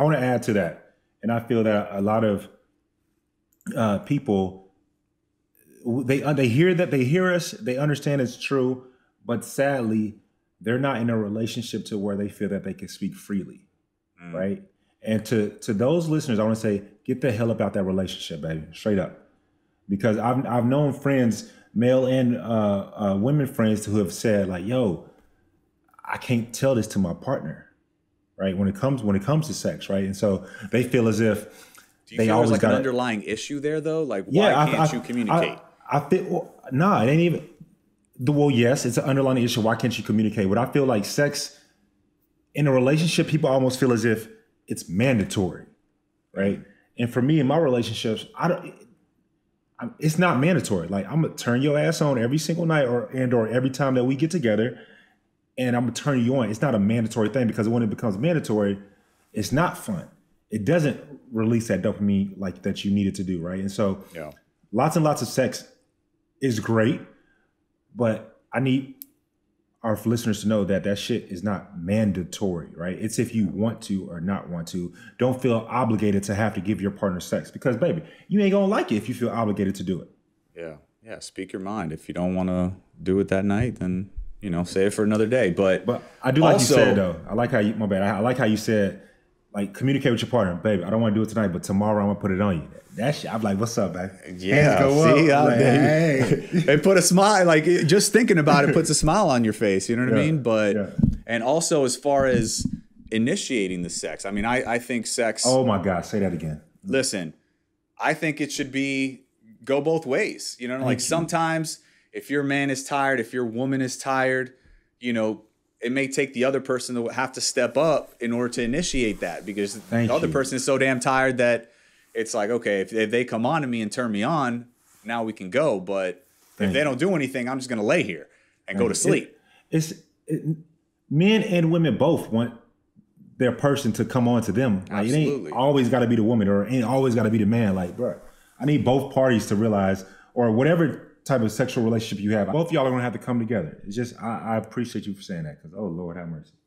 I want to add to that, and I feel that a lot of uh, people they uh, they hear that they hear us, they understand it's true, but sadly, they're not in a relationship to where they feel that they can speak freely, mm. right? And to to those listeners, I want to say, get the hell about that relationship, baby, straight up, because I've I've known friends, male and uh, uh, women friends, who have said like, "Yo, I can't tell this to my partner." right? When it comes when it comes to sex, right? And so they feel as if they always like got an underlying issue there though. Like yeah, why I, can't I, you communicate? I, I feel well, nah, it ain't even. The, well, yes, it's an underlying issue. Why can't you communicate? What I feel like sex in a relationship, people almost feel as if it's mandatory, right? And for me in my relationships, I don't. It's not mandatory. Like I'm gonna turn your ass on every single night, or and or every time that we get together and I'm gonna turn you on. It's not a mandatory thing because when it becomes mandatory, it's not fun. It doesn't release that dopamine like that you needed to do, right? And so, yeah. lots and lots of sex is great, but I need our listeners to know that that shit is not mandatory, right? It's if you want to or not want to. Don't feel obligated to have to give your partner sex because, baby, you ain't gonna like it if you feel obligated to do it. Yeah, yeah. Speak your mind. If you don't want to do it that night, then you know, save for another day. But but I do like also, you said though. I like how you my bad. I, like how you said like communicate with your partner, baby. I don't want to do it tonight, but tomorrow I'm gonna put it on you. That shit, I'm like, what's up, man? Yeah, see, up. Like, hey. And put a smile. Like just thinking about it puts a smile on your face. You know what yeah, I mean? But yeah. and also as far as initiating the sex, I mean, I I think sex. Oh my god, say that again. Listen, I think it should be go both ways. You know, Thank like you. sometimes if your man is tired, if your woman is tired, you know, it may take the other person to have to step up in order to initiate that because Thank the other you. person is so damn tired that it's like, okay, if, if they come on to me and turn me on, now we can go. But Thank if they don't do anything, I'm just going to lay here and go to sleep. It, it's it, men and women both want their person to come on to them. Like Absolutely. it ain't always got to be the woman or it ain't always got to be the man. Like, bro, I need both parties to realize or whatever type of sexual relationship you have. Both y'all are gonna have to come together. It's just I, I appreciate you for saying that because oh Lord have mercy.